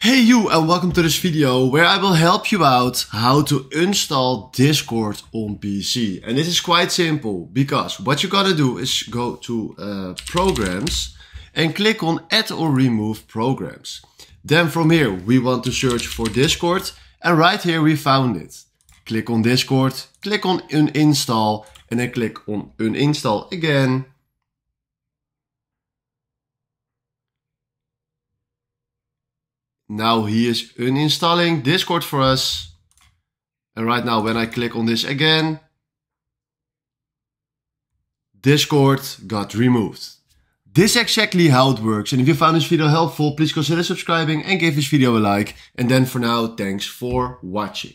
Hey you and welcome to this video where I will help you out how to install Discord on PC. And this is quite simple because what you gotta do is go to uh, programs and click on add or remove programs. Then from here we want to search for Discord and right here we found it. Click on Discord, click on uninstall and then click on uninstall again Now he is uninstalling Discord for us. And right now when I click on this again, Discord got removed. This is exactly how it works and if you found this video helpful, please consider subscribing and give this video a like. And then for now, thanks for watching.